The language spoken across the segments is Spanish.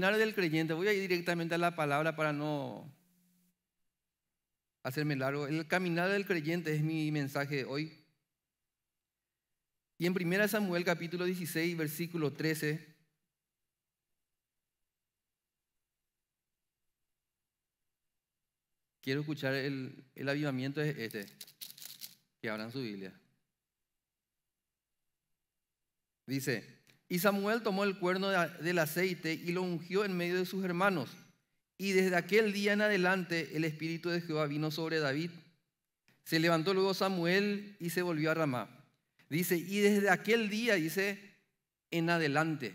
caminar del creyente, voy a ir directamente a la palabra para no hacerme largo. El caminar del creyente es mi mensaje hoy. Y en 1 Samuel capítulo 16, versículo 13. Quiero escuchar el, avivamiento de este, que hablan su Biblia. Dice, y Samuel tomó el cuerno del aceite y lo ungió en medio de sus hermanos. Y desde aquel día en adelante el Espíritu de Jehová vino sobre David. Se levantó luego Samuel y se volvió a Ramá. Dice, y desde aquel día, dice, en adelante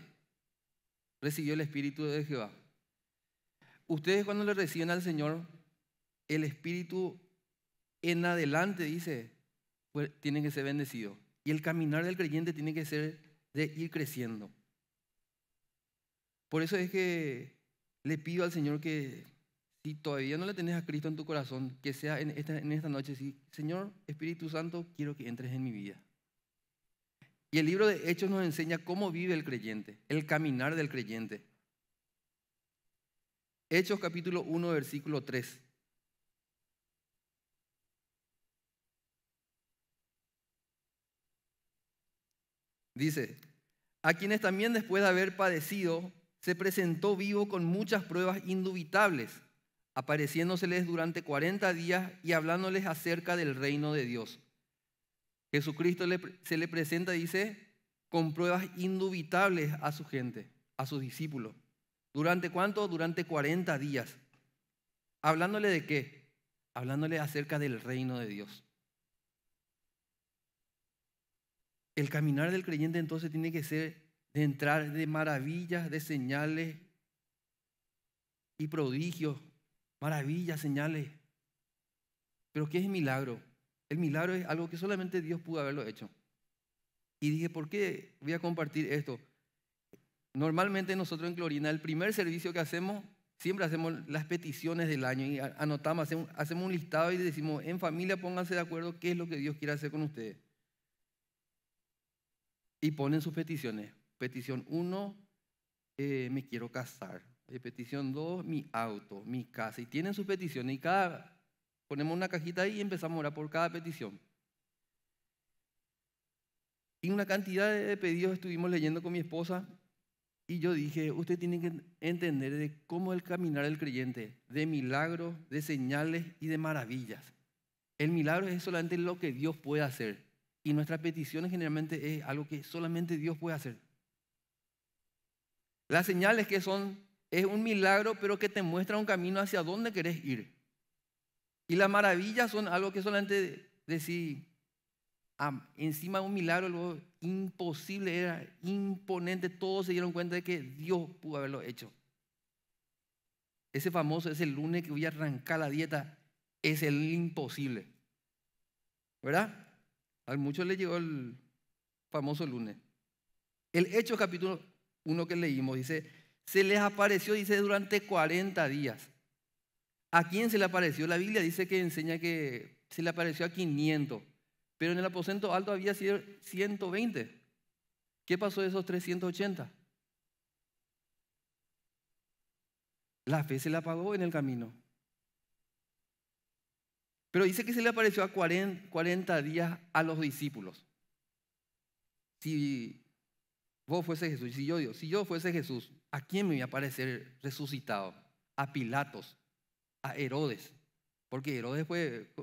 recibió el Espíritu de Jehová. Ustedes cuando le reciben al Señor, el Espíritu en adelante, dice, pues, tiene que ser bendecido. Y el caminar del creyente tiene que ser de ir creciendo. Por eso es que le pido al Señor que si todavía no le tenés a Cristo en tu corazón, que sea en esta, en noche, sí, Señor Espíritu Santo, quiero que entres en mi vida. Y el libro de Hechos nos enseña cómo vive el creyente, el caminar del creyente. Hechos capítulo 1, versículo 3. Dice, a quienes también después de haber padecido, se presentó vivo con muchas pruebas indubitables, apareciéndoseles durante 40 días y hablándoles acerca del reino de Dios. Jesucristo se le presenta, dice, con pruebas indubitables a su gente, a sus discípulos. ¿Durante cuánto? Durante 40 días. ¿Hablándole de qué? Hablándole acerca del reino de Dios. El caminar del creyente entonces tiene que ser de entrar de maravillas, de señales y prodigios, maravillas, señales. Pero ¿qué es el milagro? El milagro es algo que solamente Dios pudo haberlo hecho. Y dije, ¿por qué voy a compartir esto? Normalmente nosotros en Clorina, el primer servicio que hacemos, siempre hacemos las peticiones del año y anotamos, hacemos, hacemos un listado y decimos, en familia pónganse de acuerdo qué es lo que Dios quiere hacer con ustedes y ponen sus peticiones. Petición 1, eh, me quiero casar. Eh, petición 2, mi auto, mi casa. Y tienen sus peticiones y cada, ponemos una cajita ahí y empezamos a orar por cada petición. Y una cantidad de pedidos estuvimos leyendo con mi esposa y yo dije, usted tiene que entender de cómo el caminar el creyente, de milagros, de señales y de maravillas. El milagro es solamente lo que Dios puede hacer. Y nuestras peticiones generalmente es algo que solamente Dios puede hacer. Las señales que son, es un milagro, pero que te muestra un camino hacia dónde querés ir. Y las maravillas son algo que solamente decir, ah, encima de un milagro, lo imposible, era imponente, todos se dieron cuenta de que Dios pudo haberlo hecho. Ese famoso, ese lunes que voy a arrancar la dieta, es el imposible. ¿Verdad? A muchos les llegó el famoso lunes. El hecho capítulo 1 que leímos dice, se les apareció, dice, durante 40 días. ¿A quién se le apareció? La Biblia dice que enseña que se le apareció a 500, pero en el aposento alto había sido 120. ¿Qué pasó de esos 380? La fe se le apagó en el camino. Pero dice que se le apareció a 40 días a los discípulos. Si vos fuese Jesús, si yo, si yo fuese Jesús, ¿a quién me iba a aparecer resucitado? A Pilatos, a Herodes. Porque Herodes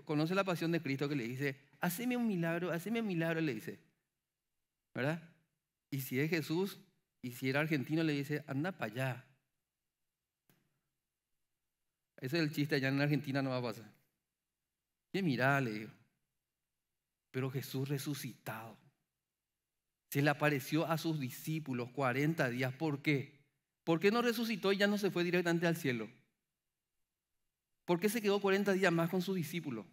conoce la pasión de Cristo que le dice, haceme un milagro, haceme un milagro, le dice. ¿Verdad? Y si es Jesús, y si era argentino, le dice, anda para allá. Ese es el chiste allá en Argentina, no va a pasar. Y mira, le digo, pero Jesús resucitado. Se le apareció a sus discípulos 40 días. ¿Por qué? ¿Por qué no resucitó y ya no se fue directamente al cielo? ¿Por qué se quedó 40 días más con sus discípulos?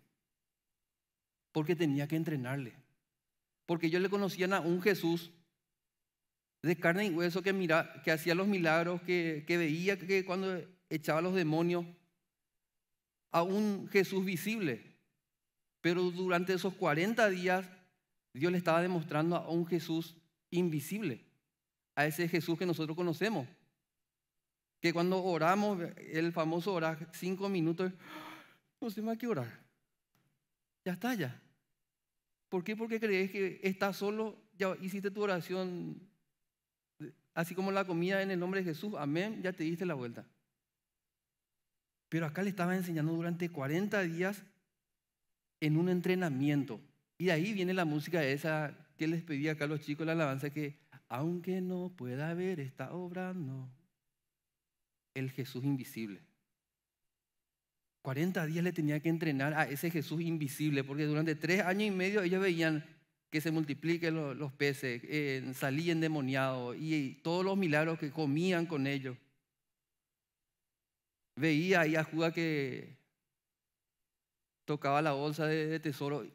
Porque tenía que entrenarle. Porque ellos le conocían a un Jesús de carne y hueso que, hacía los milagros, que, veía que cuando echaba los demonios, a un Jesús visible, pero durante esos 40 días Dios le estaba demostrando a un Jesús invisible, a ese Jesús que nosotros conocemos. Que cuando oramos, el famoso orar, cinco minutos, ah, no sé más qué orar. Ya está, ya. ¿Por qué? Porque crees que estás solo, ya hiciste tu oración, así como la comida en el nombre de Jesús, amén, ya te diste la vuelta. Pero acá le estaba enseñando durante 40 días en un entrenamiento. Y de ahí viene la música esa que les pedía acá a los chicos la alabanza, que aunque no pueda ver, está obrando el Jesús invisible. 40 días le tenía que entrenar a ese Jesús invisible, porque durante tres años y medio ellos veían que se multipliquen los, peces, eh, salían demoniados, y, todos los milagros que comían con ellos. Veía ahí a Judas que tocaba la bolsa de, tesoro,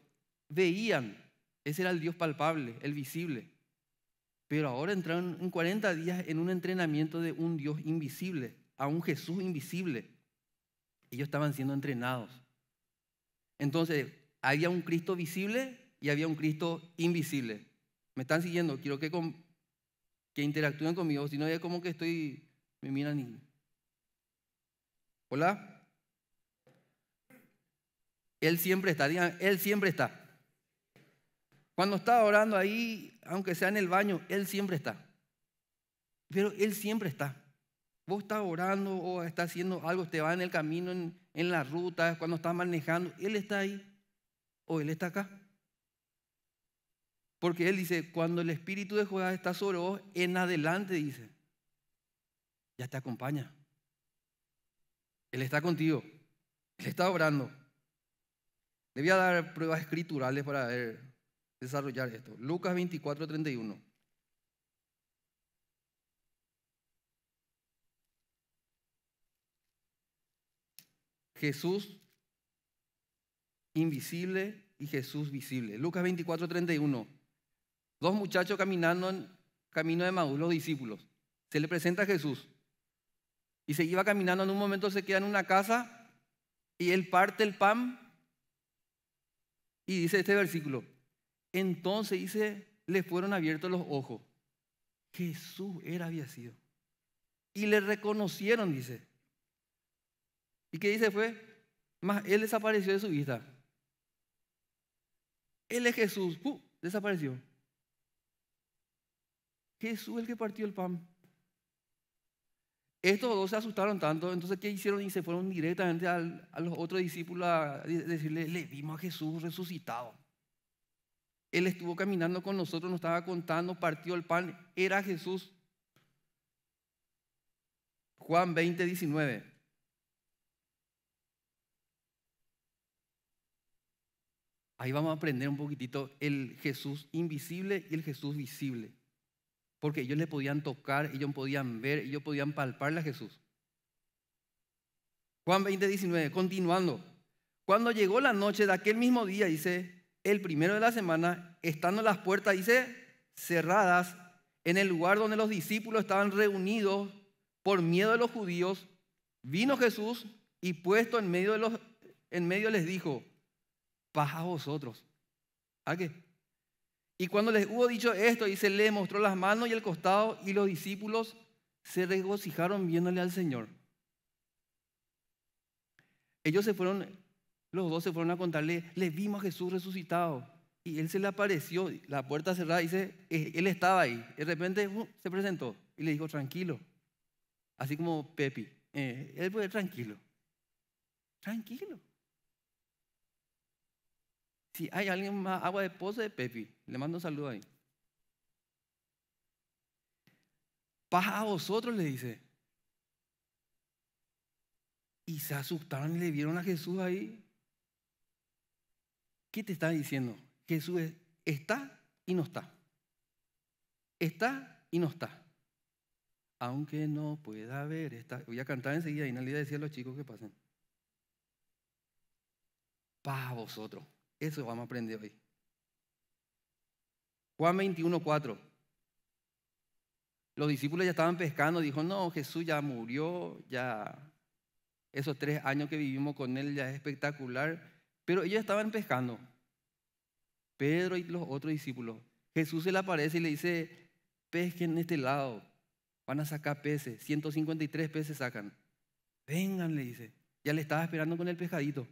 veían, ese era el Dios palpable, el visible. Pero ahora entraron en 40 días en un entrenamiento de un Dios invisible, a un Jesús invisible. Ellos estaban siendo entrenados. Entonces, había un Cristo visible y había un Cristo invisible. ¿Me están siguiendo? Quiero que, que interactúen conmigo, si no es como que estoy, me miran y... ¿Hola? Él siempre está, digan, Él siempre está. Cuando está orando ahí, aunque sea en el baño, Él siempre está. Pero Él siempre está. Vos estás orando o estás haciendo algo, te va en el camino, en, en la ruta, cuando estás manejando, Él está ahí o Él está acá. Porque Él dice, cuando el Espíritu de Jehová está sobre vos, en adelante dice, ya te acompaña. Él está contigo, Él está orando. Le voy a dar pruebas escriturales para desarrollar esto. Lucas 24, 31. Jesús invisible y Jesús visible. Lucas 24, 31. Dos muchachos caminando en camino de Maús, los discípulos. Se le presenta a Jesús. Y se iba caminando, en un momento se queda en una casa y él parte el pan y dice este versículo, entonces dice, le fueron abiertos los ojos. Jesús era había sido. Y le reconocieron, dice. ¿Y qué dice fue? más, él desapareció de su vista. Él es Jesús. desapareció. Jesús el que partió el pan. Estos dos se asustaron tanto, entonces ¿qué hicieron? Y se fueron directamente a los otros discípulos a decirle, le vimos a Jesús resucitado. Él estuvo caminando con nosotros, nos estaba contando, partió el pan, era Jesús. Juan 20, 19. Ahí vamos a aprender un poquitito el Jesús invisible y el Jesús visible porque ellos le podían tocar, ellos podían ver, ellos podían palparle a Jesús. Juan 20, 19, continuando. Cuando llegó la noche de aquel mismo día, dice, el primero de la semana, estando las puertas, dice, cerradas, en el lugar donde los discípulos estaban reunidos por miedo de los judíos, vino Jesús y puesto en medio, de los, en medio les dijo, paz a vosotros. ¿A qué? Y cuando les hubo dicho esto, se le mostró las manos y el costado y los discípulos se regocijaron viéndole al Señor. Ellos se fueron, los dos se fueron a contarle, le vimos a Jesús resucitado. Y él se le apareció, la puerta cerrada, dice, él estaba ahí. De repente uh, se presentó y le dijo, tranquilo. Así como Pepi. Eh, él fue tranquilo. Tranquilo. Si hay alguien más, agua de pose, de Pepi, le mando un saludo ahí. Paz a vosotros, le dice. Y se asustaron y le vieron a Jesús ahí. ¿Qué te está diciendo? Jesús está y no está. Está y no está. Aunque no pueda ver, está. Voy a cantar enseguida y nadie decía a los chicos que pasen. Paz a vosotros. Eso vamos a aprender hoy. Juan 21, Los discípulos ya estaban pescando, dijo, no, Jesús ya murió, ya esos tres años que vivimos con él ya es espectacular, pero ellos estaban pescando. Pedro y los otros discípulos. Jesús se le aparece y le dice, pesquen este lado, van a sacar peces, 153 peces sacan. Vengan, le dice. Ya le estaba esperando con el pescadito.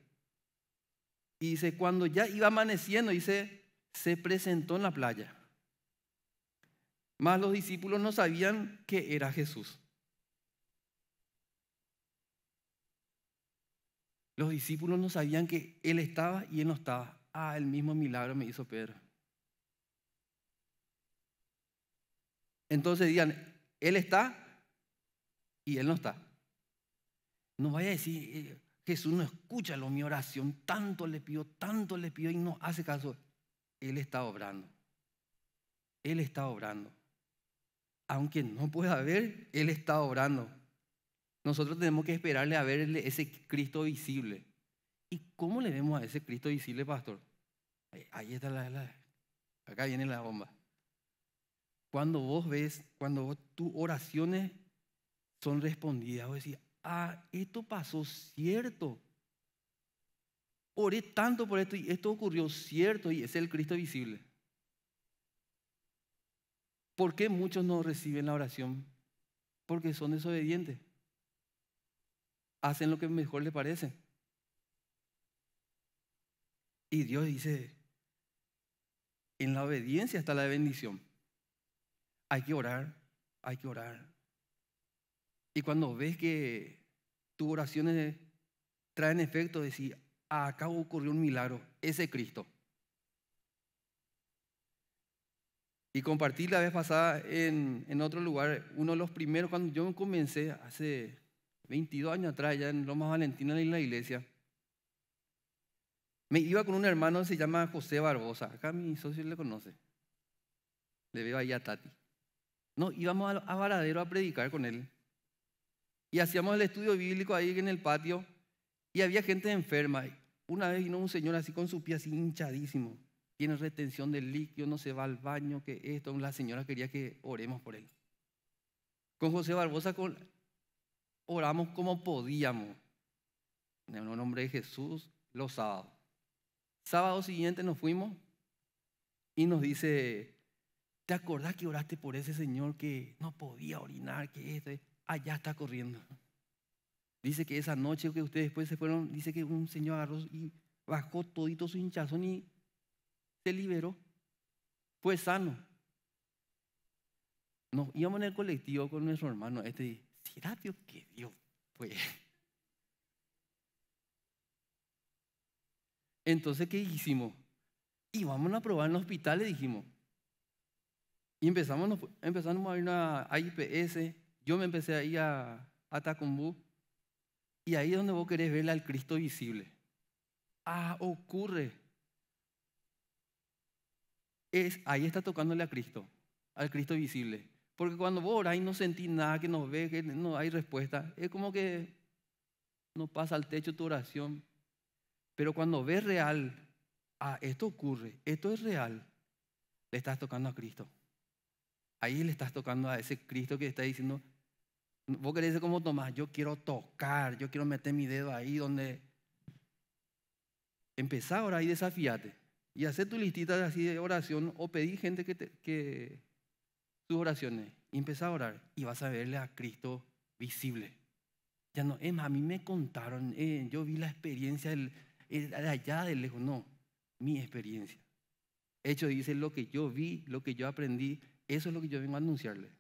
Y dice, cuando ya iba amaneciendo, dice, se presentó en la playa. Mas los discípulos no sabían que era Jesús. Los discípulos no sabían que Él estaba y Él no estaba. Ah, el mismo milagro me hizo Pedro. Entonces digan, Él está y Él no está. No vaya a decir, eh, Jesús no escucha mi oración, tanto le pido, tanto le pido y no hace caso. Él está obrando. Él está obrando. Aunque no pueda ver, Él está obrando. Nosotros tenemos que esperarle a verle ese Cristo visible. ¿Y cómo le vemos a ese Cristo visible, pastor? Ahí, está la, Acá viene la bomba. Cuando vos ves, cuando vos, tus oraciones son respondidas, vos decís, ah, esto pasó cierto. Oré e, tanto por esto y esto ocurrió cierto y es el Cristo visible. ¿Por qué muchos no reciben la oración? Porque son desobedientes. Hacen lo que mejor les parece. Y Dios dice, en la obediencia está la bendición. Hay que orar, hay que orar, y cuando ves que tus oraciones traen efecto, decís, ah, acá ocurrió un milagro, ese Cristo. Y compartir la vez pasada en, otro lugar, uno de los primeros, cuando yo comencé hace 22 años atrás, ya en Lomas Valentino, en la iglesia, me iba con un hermano que se llama José Barbosa, acá mi socio le conoce, le veo ahí a Tati. No, íbamos a, Baradero a predicar con él. Y hacíamos el estudio bíblico ahí en el patio y había gente enferma. Una vez vino un señor así con su pie así hinchadísimo. Tiene retención del líquido, no se va al baño, que esto. La señora quería que oremos por él. Con José Barbosa oramos como podíamos. En el nombre de Jesús, los sábados. Sábado siguiente nos fuimos y nos dice, ¿te acordás que oraste por ese señor que no podía orinar, que este? allá está corriendo. Dice que esa noche que ustedes después se fueron, dice que un señor agarró y bajó todito su hinchazón y se liberó. Fue sano. Nos íbamos en el colectivo con nuestro hermano este ¿será Dios que Dios pues Entonces, ¿qué hicimos? Y a probar en los hospitales, dijimos. Y empezamos, empezamos a ir a IPS, yo me empecé ahí a, a Tacumbú y ahí es donde vos querés ver al Cristo visible. Ah, ocurre. Es, ahí está tocándole a Cristo, al Cristo visible. Porque cuando vos orás y no sentís nada, que no ves, que no hay respuesta, es como que no pasa al techo tu oración. Pero cuando ves real, ah, esto ocurre, esto es real, le estás tocando a Cristo. Ahí le estás tocando a ese Cristo que está diciendo, Vos querés como Tomás, yo quiero tocar, yo quiero meter mi dedo ahí donde... Empezá orar y desafíate. Y hacer tu listita así de oración o pedí gente que, te, oraciones. Y empezá a orar y vas a verle a Cristo visible. Ya no, es a mí me contaron, eh, yo vi la experiencia del, eh, de allá de lejos. No, mi experiencia. Hecho dice, lo que yo vi, lo que yo aprendí, eso es lo que yo vengo a anunciarle.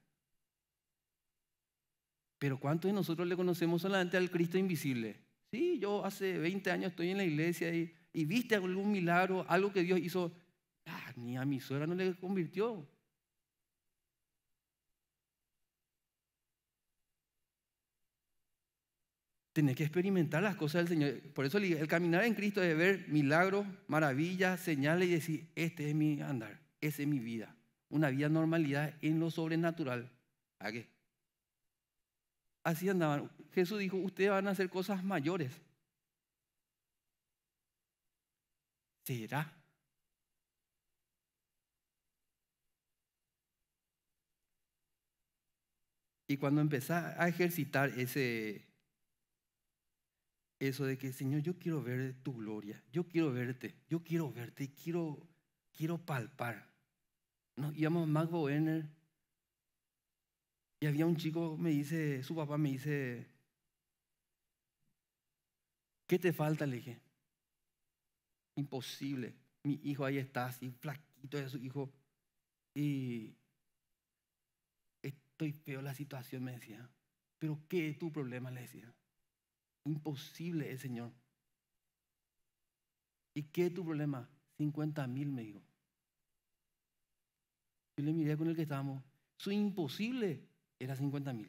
Pero ¿cuántos de nosotros le conocemos solamente al Cristo invisible? Sí, yo hace 20 años estoy en la iglesia y, viste algún milagro, algo que Dios hizo. Ah, ni a mi suegra no le convirtió. Tenés que experimentar las cosas del Señor. Por eso el caminar en Cristo es ver milagros, maravillas, señales y decir, este es mi andar, esa es mi vida. Una vida normalidad en lo sobrenatural. ¿A Así andaban. Jesús dijo, ustedes van a hacer cosas mayores. ¿Será? Y cuando empezó a ejercitar ese, eso de que, Señor, yo quiero ver tu gloria, yo quiero verte, yo quiero verte, quiero, quiero palpar. Nos íbamos en el y había un chico, me dice, su papá me dice, ¿qué te falta? Le dije, imposible, mi hijo ahí está, así flaquito de su hijo. Y estoy peor la situación, me decía. Pero ¿qué es tu problema? Le decía. Imposible el Señor. ¿Y qué es tu problema? 50 mil, me dijo. Yo le miré con el que estábamos. Soy imposible era 50 mil.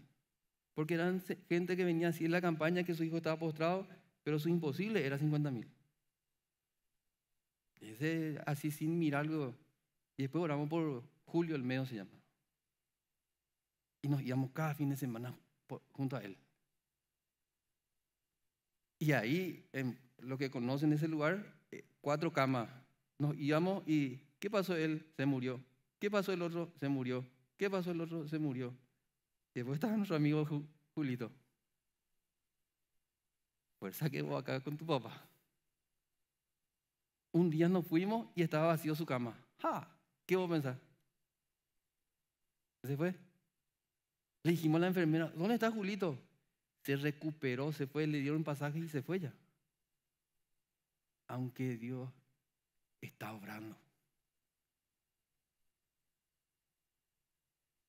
Porque eran gente que venía así en la campaña que su hijo estaba postrado, pero su imposible era 50 mil. Ese, así sin mirar algo. Y después oramos por Julio el medio se llama. Y nos íbamos cada fin de semana junto a él. Y ahí, en lo que conocen ese lugar, eh, cuatro camas. Nos íbamos y ¿qué pasó él? Se murió. ¿Qué pasó el otro? Se murió. ¿Qué pasó el otro? Se murió. Después estaba nuestro amigo Julito. Pues que vos acá con tu papá. Un día nos fuimos y estaba vacío su cama. ¡Ja! ¿Qué vos pensás? Se fue. Le dijimos a la enfermera, ¿dónde está Julito? Se recuperó, se fue, le dieron pasaje y se fue ya. Aunque Dios está obrando.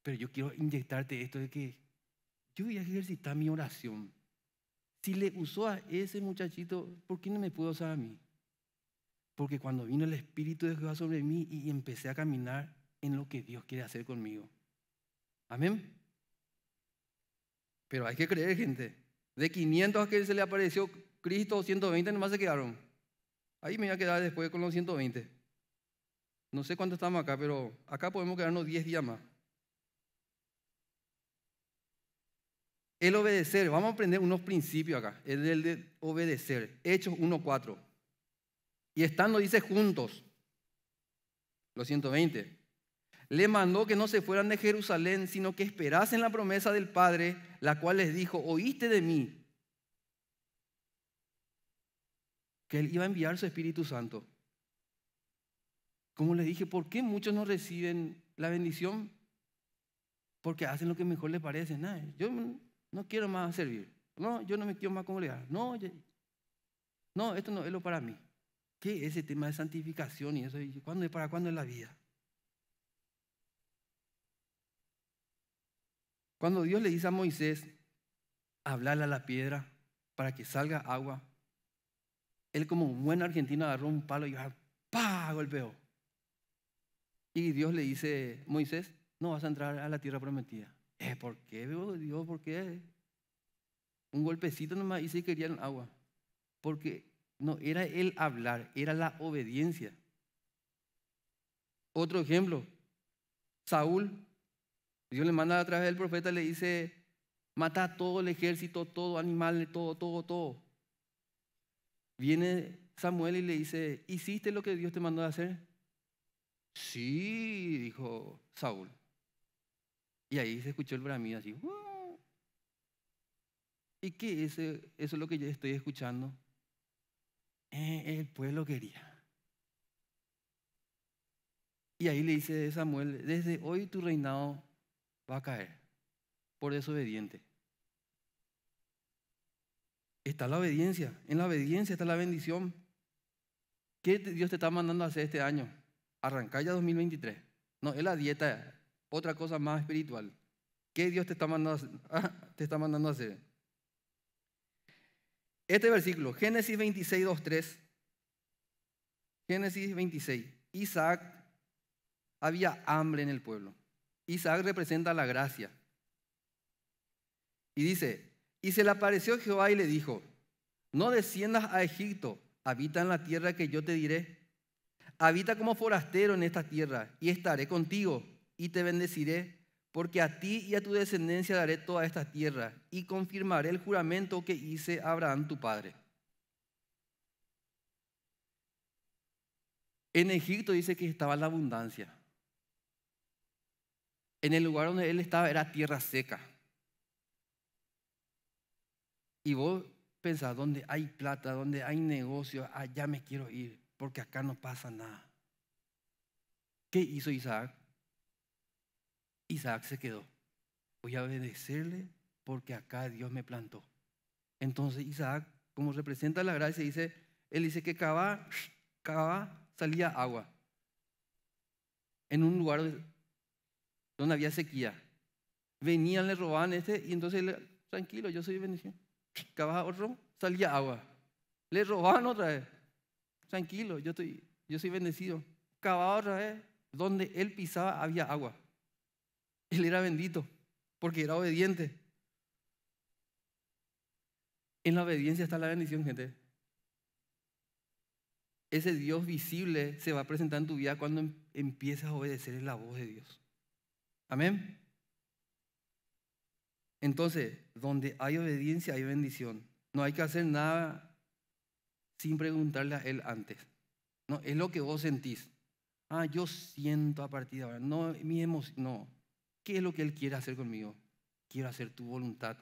Pero yo quiero inyectarte esto de que yo voy a ejercitar mi oración. Si le usó a ese muchachito, ¿por qué no me pudo usar a mí? Porque cuando vino el Espíritu de Jehová sobre mí y empecé a caminar en lo que Dios quiere hacer conmigo. Amén. Pero hay que creer, gente. De 500 a que se le apareció Cristo, 120 nomás se quedaron. Ahí me voy a quedar después con los 120. No sé cuánto estamos acá, pero acá podemos quedarnos 10 días más. El obedecer, vamos a aprender unos principios acá, el, del de obedecer, Hechos 1.4. Y estando, dice, juntos, los 120, le mandó que no se fueran de Jerusalén, sino que esperasen la promesa del Padre, la cual les dijo, oíste de mí, que Él iba a enviar su Espíritu Santo. Como les dije, ¿por qué muchos no reciben la bendición? Porque hacen lo que mejor les parece. Nada, yo no quiero más servir. No, yo no me quiero más congregar. No, yo, no, esto no es lo para mí. ¿Qué es ese tema de santificación y eso? ¿Y ¿Para cuándo es la vida? Cuando Dios le dice a Moisés, hablarle a la piedra para que salga agua, él como un buen argentino agarró un palo y ¡pa! golpeó. Y Dios le dice, Moisés, no vas a entrar a la tierra prometida. Eh, ¿Por qué, Dios? ¿Por qué? Un golpecito nomás y se querían agua. Porque no era el hablar, era la obediencia. Otro ejemplo, Saúl, Dios le manda a través del profeta, le dice, mata todo el ejército, todo animal, todo, todo, todo. Viene Samuel y le dice, ¿hiciste lo que Dios te mandó a hacer? Sí, dijo Saúl. Y ahí se escuchó el bramido así. ¿Y qué es? Eso es lo que yo estoy escuchando. Eh, el pueblo quería. Y ahí le dice Samuel, desde hoy tu reinado va a caer por desobediente. Está la obediencia, en la obediencia está la bendición. ¿Qué Dios te está mandando a hacer este año? Arrancar ya 2023. No, es la dieta otra cosa más espiritual. ¿Qué Dios te está mandando a, ah, te está mandando hacer? Este versículo, Génesis 26, 2, 3. Génesis 26. Isaac había hambre en el pueblo. Isaac representa la gracia. Y dice, y se le apareció Jehová y le dijo, no desciendas a Egipto, habita en la tierra que yo te diré. Habita como forastero en esta tierra y estaré contigo y te bendeciré, porque a ti y a tu descendencia daré toda esta tierra y confirmaré el juramento que hice a Abraham tu padre. En Egipto dice que estaba la abundancia. En el lugar donde él estaba era tierra seca. Y vos pensás, ¿dónde hay plata, ¿dónde hay negocio, allá ah, me quiero ir, porque acá no pasa nada. ¿Qué hizo Isaac? Isaac se quedó. Voy a obedecerle porque acá Dios me plantó. Entonces Isaac, como representa la gracia, dice, él dice que cava, cava, salía agua. En un lugar donde había sequía. Venían, le robaban este y entonces él, tranquilo, yo soy bendecido Cava otro, salía agua. Le robaban otra vez. Tranquilo, yo, estoy, yo soy bendecido. Cavaba otra vez. Donde él pisaba había agua. Él era bendito porque era obediente. En la obediencia está la bendición, gente. Ese Dios visible se va a presentar en tu vida cuando em-, empiezas a obedecer la voz de Dios. Amén. Entonces, donde hay obediencia hay bendición. No hay que hacer nada sin preguntarle a Él antes. No, es lo que vos sentís. Ah, yo siento a partir de ahora. No, mi emoción. No. ¿Qué es lo que Él quiere hacer conmigo? Quiero hacer tu voluntad,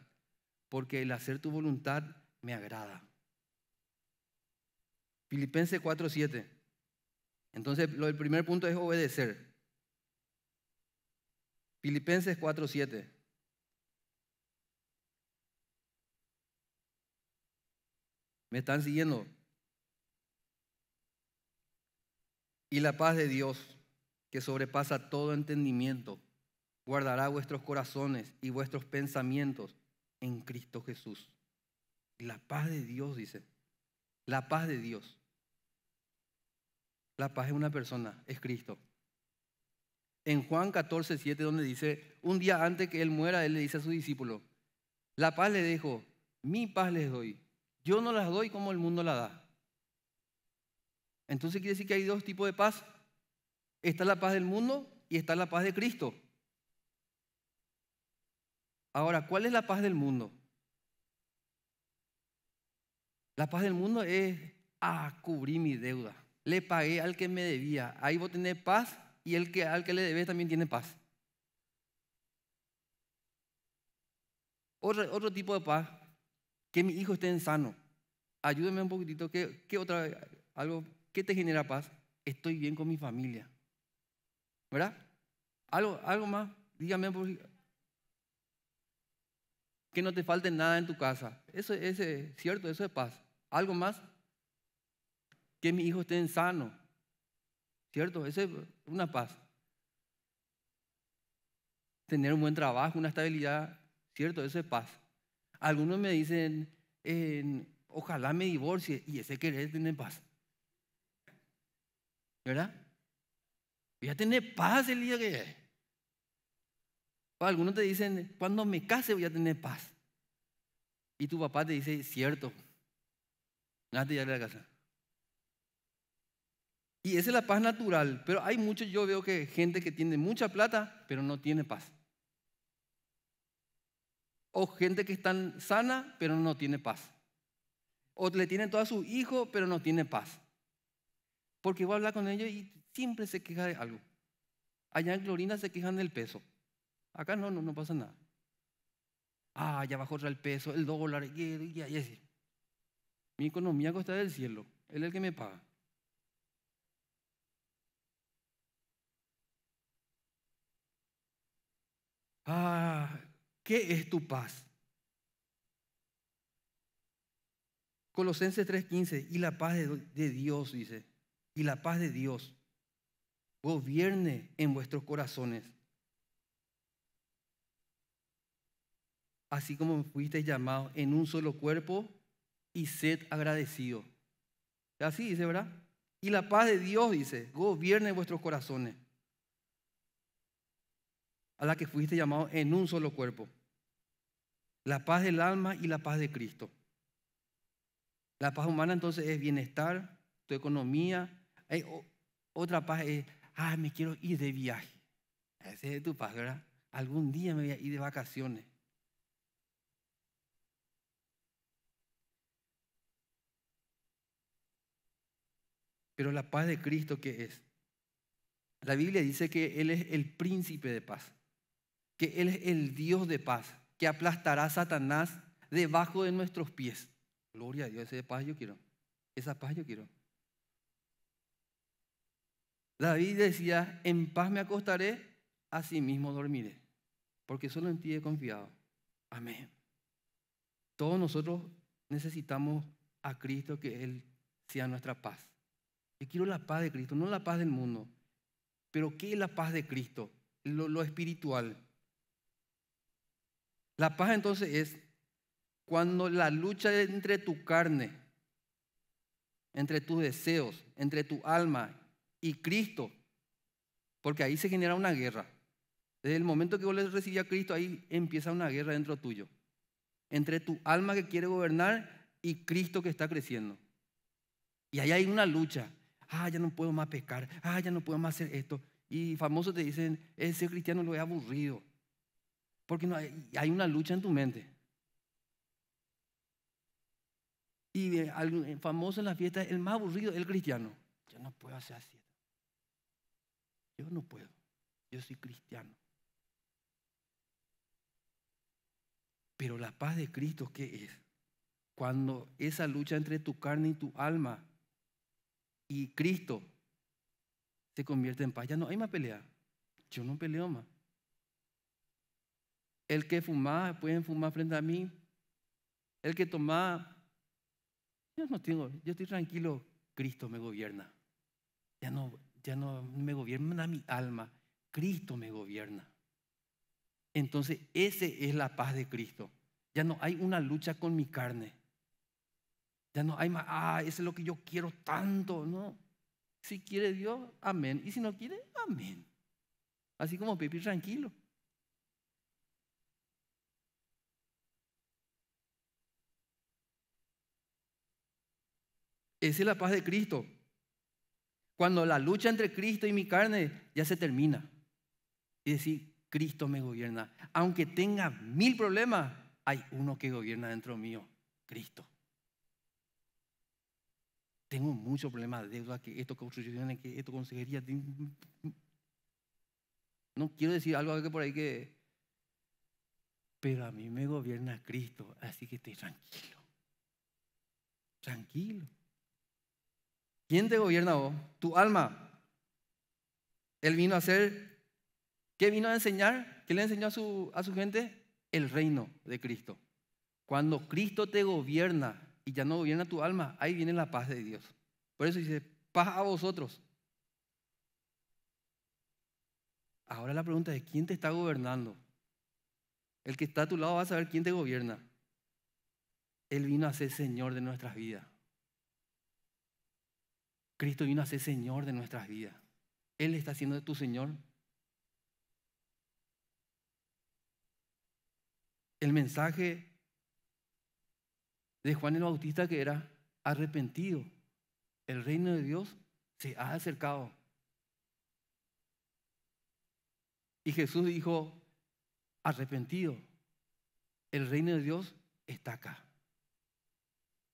porque el hacer tu voluntad me agrada. Filipenses 4:7. Entonces, el primer punto es obedecer. Filipenses 4:7. ¿Me están siguiendo? Y la paz de Dios, que sobrepasa todo entendimiento guardará vuestros corazones y vuestros pensamientos en Cristo Jesús. La paz de Dios, dice. La paz de Dios. La paz es una persona, es Cristo. En Juan 14, 7, donde dice, un día antes que él muera, él le dice a su discípulo, la paz le dejo, mi paz les doy. Yo no las doy como el mundo la da. Entonces quiere decir que hay dos tipos de paz. Está la paz del mundo y está la paz de Cristo. Ahora, ¿cuál es la paz del mundo? La paz del mundo es, ah, cubrí mi deuda. Le pagué al que me debía. Ahí voy a tener paz y el que, al que le debes también tiene paz. Otro, tipo de paz, que mi hijo esté sano. Ayúdeme un poquitito, ¿qué, qué otra, algo, ¿qué te genera paz? Estoy bien con mi familia. ¿Verdad? Algo, algo más, dígame, que no te falte nada en tu casa. Eso es cierto, eso es paz. Algo más, que mis hijos estén sanos. ¿Cierto? eso es una paz. Tener un buen trabajo, una estabilidad, ¿cierto? Eso es paz. Algunos me dicen, ojalá me divorcie, y ese querer tener paz. ¿Verdad? Voy a tener paz el día que pues algunos te dicen, cuando me case voy a tener paz. Y tu papá te dice, cierto, ya de a la casa. Y esa es la paz natural, pero hay muchos yo veo que gente que tiene mucha plata, pero no tiene paz. O gente que está sana, pero no tiene paz. O le tienen todo a su hijo, pero no tiene paz. Porque voy a hablar con ellos y siempre se queja de algo. Allá en Clorina se quejan del peso. Acá no, no, no pasa nada. Ah, ya bajó el peso, el dólar, y, Mi economía está del cielo, él es el que me paga. Ah, ¿qué es tu paz? Colosenses 3:15, y la paz de Dios, dice, y la paz de Dios gobierne en vuestros corazones así como fuiste llamado en un solo cuerpo, y sed agradecido. Así dice, ¿verdad? Y la paz de Dios, dice, gobierne vuestros corazones, a la que fuiste llamado en un solo cuerpo. La paz del alma y la paz de Cristo. La paz humana entonces es bienestar, tu economía. otra paz es, ah, me quiero ir de viaje. Ese es tu paz, ¿verdad? Algún día me voy a ir de vacaciones. Pero la paz de Cristo, ¿qué es? La Biblia dice que Él es el príncipe de paz, que Él es el Dios de paz, que aplastará a Satanás debajo de nuestros pies. Gloria a Dios, esa paz yo quiero. Esa paz yo quiero. David decía, en paz me acostaré, así mismo dormiré, porque solo en ti he confiado. Amén. Todos nosotros necesitamos a Cristo que Él sea nuestra paz. Yo quiero la paz de Cristo, no la paz del mundo. Pero ¿qué es la paz de Cristo? Lo, espiritual. La paz entonces es cuando la lucha entre tu carne, entre tus deseos, entre tu alma y Cristo, porque ahí se genera una guerra. Desde el momento que vos le recibís a Cristo, ahí empieza una guerra dentro tuyo. Entre tu alma que quiere gobernar y Cristo que está creciendo. Y ahí hay una lucha ah, ya no puedo más pecar. ah, ya no puedo más hacer esto. Y famosos te dicen, ese cristiano lo he aburrido. Porque no hay, una lucha en tu mente. Y eh, eh, famoso en la fiesta, el más aburrido, es el cristiano. Yo no puedo hacer así. Yo no puedo. Yo soy cristiano. Pero la paz de Cristo, ¿qué es? Cuando esa lucha entre tu carne y tu alma y Cristo se convierte en paz. Ya no hay más pelea. Yo no peleo más. El que fumaba, pueden fumar frente a mí. El que tomaba, yo no tengo, yo estoy tranquilo. Cristo me gobierna. Ya no, ya no me gobierna mi alma. Cristo me gobierna. Entonces, esa es la paz de Cristo. Ya no hay una lucha con mi carne. Ya no hay más, ah, eso es lo que yo quiero tanto, no. Si quiere Dios, amén. Y si no quiere, amén. Así como Pipi, tranquilo. Esa es la paz de Cristo. Cuando la lucha entre Cristo y mi carne ya se termina. Y decir, Cristo me gobierna. Aunque tenga mil problemas, hay uno que gobierna dentro mío, Cristo tengo muchos problemas de deuda, que esto construcciones, que esto consejería. No quiero decir algo que por ahí que... Pero a mí me gobierna Cristo, así que estoy tranquilo. Tranquilo. ¿Quién te gobierna vos? Tu alma. Él vino a hacer... ¿Qué vino a enseñar? ¿Qué le enseñó a su gente? El reino de Cristo. Cuando Cristo te gobierna, y ya no gobierna tu alma, ahí viene la paz de Dios. Por eso dice, paz a vosotros. Ahora la pregunta es, ¿quién te está gobernando? El que está a tu lado va a saber quién te gobierna. Él vino a ser Señor de nuestras vidas. Cristo vino a ser Señor de nuestras vidas. Él está siendo tu Señor. El mensaje de Juan el Bautista que era arrepentido. El reino de Dios se ha acercado. Y Jesús dijo, arrepentido, el reino de Dios está acá.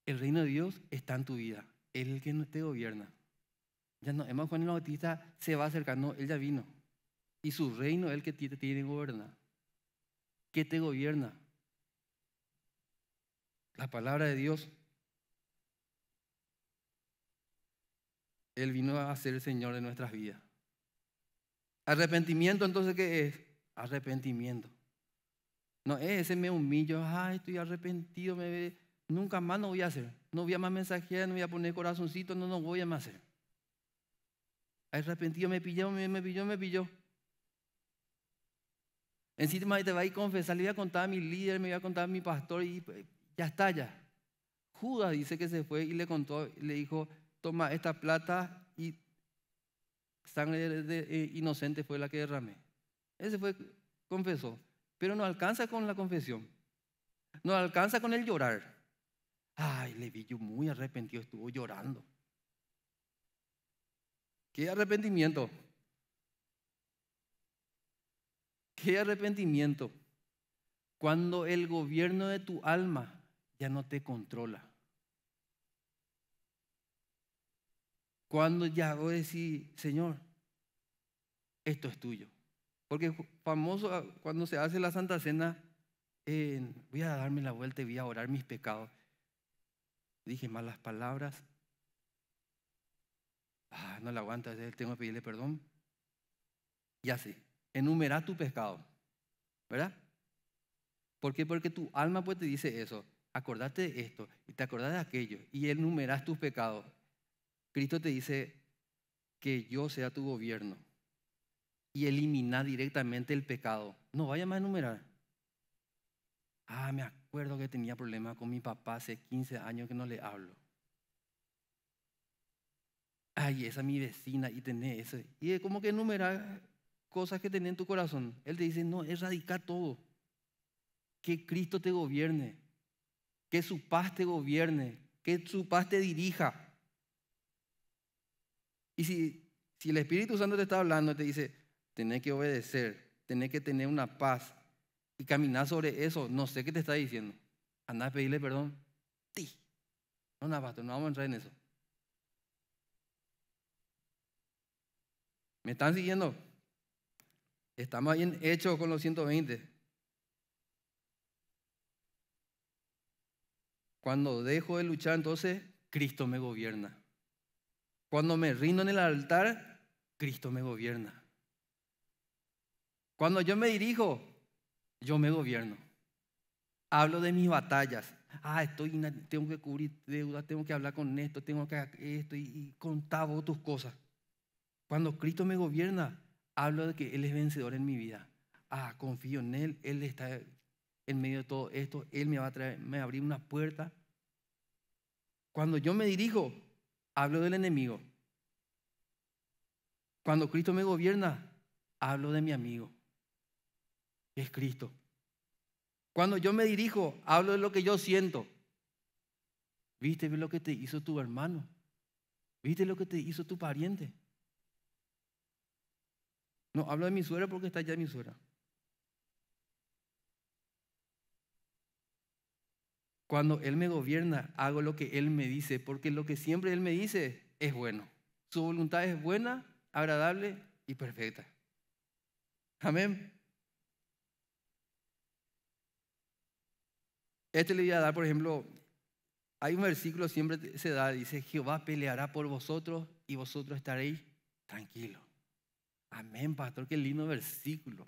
El reino de Dios está en tu vida. Él es el que te gobierna. Ya no, además Juan el Bautista se va acercando, él ya vino. Y su reino es el que te tiene que ¿Qué te gobierna? la palabra de Dios. Él vino a ser el Señor de nuestras vidas. Arrepentimiento, entonces, ¿qué es? Arrepentimiento. No es eh, ese me humillo, ay, estoy arrepentido, nunca más no voy a hacer. No voy a más mensajear, no voy a poner corazoncito, no, no voy a más hacer. Arrepentido, me pilló, me, pilló, me pilló. Encima te va a ir a confesar, le voy a contar a mi líder, me voy a contar a mi pastor y pues, ya está ya. Judas dice que se fue y le contó, le dijo, toma esta plata y sangre eh, inocente fue la que derramé. Ese fue, confesó. Pero no alcanza con la confesión. No alcanza con el llorar. Ay, le vi yo muy arrepentido, estuvo llorando. Qué arrepentimiento. Qué arrepentimiento. Cuando el gobierno de tu alma ya no te controla. Cuando ya voy a decir, Señor, esto es tuyo. Porque famoso ah, cuando se hace la Santa Cena, voy a darme la vuelta y voy a orar mis pecados. Dije malas palabras. Ah, no la aguanta, tengo que pedirle perdón. Ya sé, enumerá tu pecado. ¿Verdad? ¿Por qué? Porque tu alma pues te dice eso acordate de esto y te acordás de aquello y enumerás tus pecados, Cristo te dice que yo sea tu gobierno y elimina directamente el pecado. No vaya más a enumerar. Ah, me acuerdo que tenía problemas con mi papá hace 15 años que no le hablo. Ay, esa es mi vecina y tenés eso. Y es como que enumerar cosas que tenés en tu corazón. Él te dice, no, erradicar todo. Que Cristo te gobierne que su paz te gobierne, que su paz te dirija. Y si, si el Espíritu Santo te está hablando, te dice, tenés que obedecer, tenés que tener una paz y caminar sobre eso, no sé qué te está diciendo. Andá a pedirle perdón. Sí. No, nada, no vamos a entrar en eso. ¿Me están siguiendo? Estamos bien hechos con los 120. Cuando dejo de luchar, entonces Cristo me gobierna. Cuando me rindo en el altar, Cristo me gobierna. Cuando yo me dirijo, yo me gobierno. Hablo de mis batallas. Ah, estoy, tengo que cubrir deuda, tengo que hablar con esto, tengo que hacer esto y, y contaba tus cosas. Cuando Cristo me gobierna, hablo de que Él es vencedor en mi vida. Ah, confío en Él, Él está en medio de todo esto, Él me va a, abrir una puerta. Cuando yo me dirijo, hablo del enemigo. Cuando Cristo me gobierna, hablo de mi amigo, que es Cristo. Cuando yo me dirijo, hablo de lo que yo siento. ¿Viste lo que te hizo tu hermano? ¿Viste lo que te hizo tu pariente? No, hablo de mi suegra porque está allá mi suegra. Cuando Él me gobierna, hago lo que Él me dice, porque lo que siempre Él me dice es bueno. Su voluntad es buena, agradable y perfecta. Amén. Este le voy a dar, por ejemplo, hay un versículo siempre se da, dice, Jehová peleará por vosotros y vosotros estaréis tranquilos. Amén, pastor, qué lindo versículo.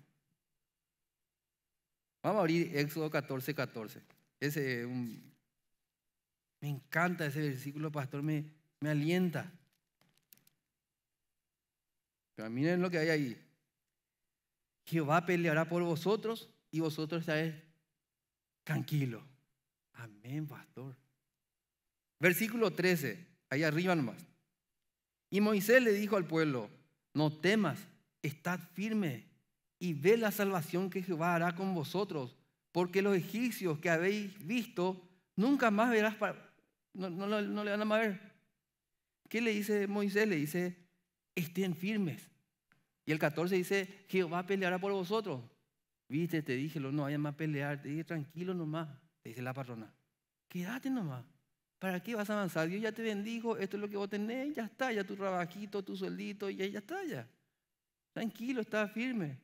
Vamos a abrir Éxodo 14, 14. Ese, me encanta ese versículo, pastor, me, me alienta. Pero miren lo que hay ahí. Jehová peleará por vosotros y vosotros estáis Tranquilo. Amén, pastor. Versículo 13, ahí arriba nomás. Y Moisés le dijo al pueblo, no temas, estad firme y ve la salvación que Jehová hará con vosotros porque los egipcios que habéis visto, nunca más verás, no, le van a más ver. ¿Qué le dice Moisés? Le dice, estén firmes. Y el 14 dice, Jehová peleará por vosotros. Viste, te dije, no vayan más a pelear, te dije, tranquilo nomás, te dice la patrona. Quédate nomás. ¿Para qué vas a avanzar? Dios ya te bendijo, esto es lo que vos tenés, ya está, ya tu trabajito, tu sueldito, ya, ya está, ya. Tranquilo, está firme.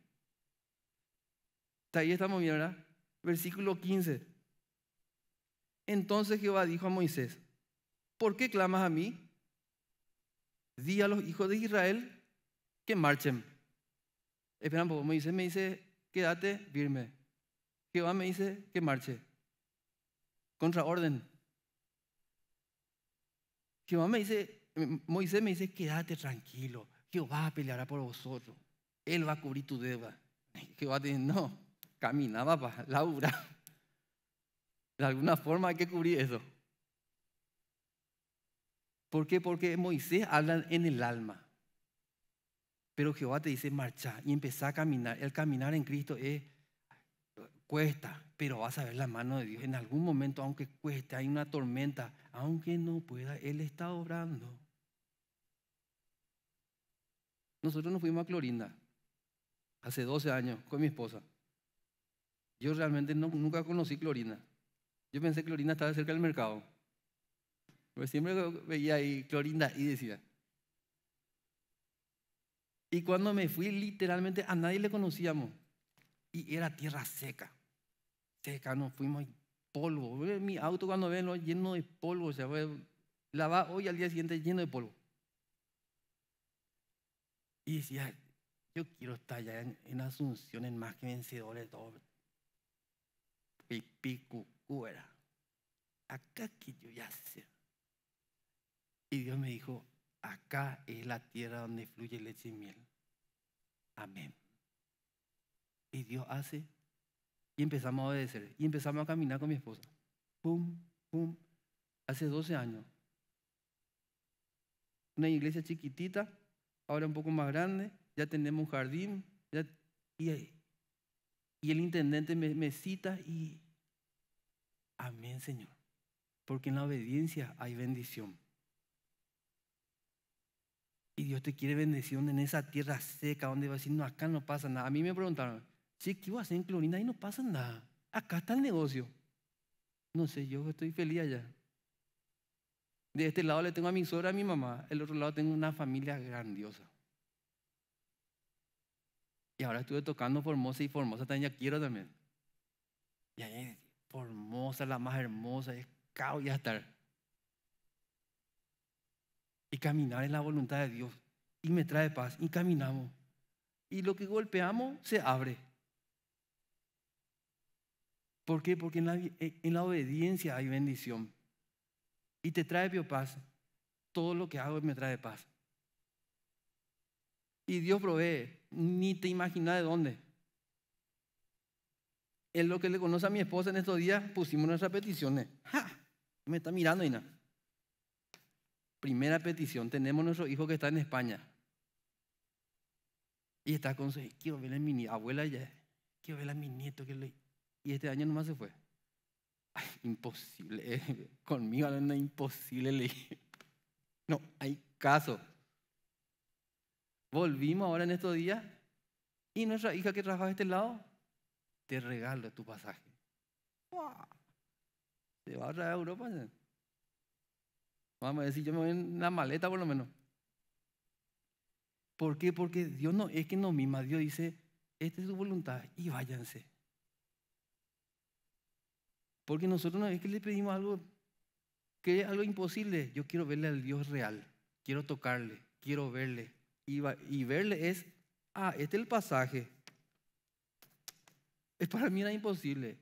ahí estamos bien, ¿verdad? versículo 15. Entonces Jehová dijo a Moisés, ¿por qué clamas a mí? Di a los hijos de Israel que marchen. Espera un poco, Moisés me dice, quédate firme. Jehová me dice que marche. Contra orden. Jehová me dice, Moisés me dice, quédate tranquilo. Jehová peleará por vosotros. Él va a cubrir tu deuda. Jehová dice, no, caminaba para Laura. De alguna forma hay que cubrir eso. ¿Por qué? Porque Moisés habla en el alma. Pero Jehová te dice, marcha y empezar a caminar. El caminar en Cristo es, cuesta, pero vas a ver la mano de Dios. En algún momento, aunque cueste, hay una tormenta, aunque no pueda, Él está obrando. Nosotros nos fuimos a Clorinda hace 12 años con mi esposa. Yo realmente nunca conocí clorina. Yo pensé que clorina estaba cerca del mercado. Pero pues siempre veía ahí clorinda y decía. Y cuando me fui, literalmente a nadie le conocíamos. Y era tierra seca. Seca, nos fuimos y polvo. Mi auto cuando ven lleno de polvo, o sea, la va hoy al día siguiente lleno de polvo. Y decía, yo quiero estar allá en, asunciones Asunción, en más que vencedores, todo pipicucú cuera, Acá que yo ya sé. Y Dios me dijo, acá es la tierra donde fluye leche y miel. Amén. Y Dios hace. Y empezamos a obedecer. Y empezamos a caminar con mi esposa. Pum, pum. Hace 12 años. Una iglesia chiquitita, ahora un poco más grande. Ya tenemos un jardín. Ya, y y el intendente me, cita y amén, Señor. Porque en la obediencia hay bendición. Y Dios te quiere bendición en esa tierra seca donde va a decir, no, acá no pasa nada. A mí me preguntaron, sí, ¿qué iba a hacer en Clorinda? Ahí no pasa nada. Acá está el negocio. No sé, yo estoy feliz allá. De este lado le tengo a mi sobra a mi mamá. El otro lado tengo una familia grandiosa. Y ahora estuve tocando Formosa y Formosa también ya quiero también. Y ahí, Formosa, la más hermosa, es caos ya estar. Y caminar en la voluntad de Dios. Y me trae paz. Y caminamos. Y lo que golpeamos se abre. ¿Por qué? Porque en la, eh, en la obediencia hay bendición. Y te trae paz. Todo lo que hago me trae paz. Y Dios provee ni te imaginas de dónde. Es lo que le conoce a mi esposa en estos días, pusimos nuestras peticiones. Me está mirando, Ina. Primera petición, tenemos nuestro hijo que está en España. Y está con su, quiero ver mi abuela ya, quiero ver a mi nieto. Y este año nomás se fue. Ay, imposible, conmigo es imposible, le No, hay caso. Volvimos ahora en estos días y nuestra hija que trabaja de este lado te regala tu pasaje. ¡Wow! Te va a traer a Europa. Vamos a decir, yo me voy en una maleta por lo menos. ¿Por qué? Porque Dios no es que no misma. Dios dice, esta es tu voluntad y váyanse. Porque nosotros no es que le pedimos algo que es algo imposible. Yo quiero verle al Dios real. Quiero tocarle. Quiero verle y, verle es, ah, este es el pasaje. Es para mí era imposible.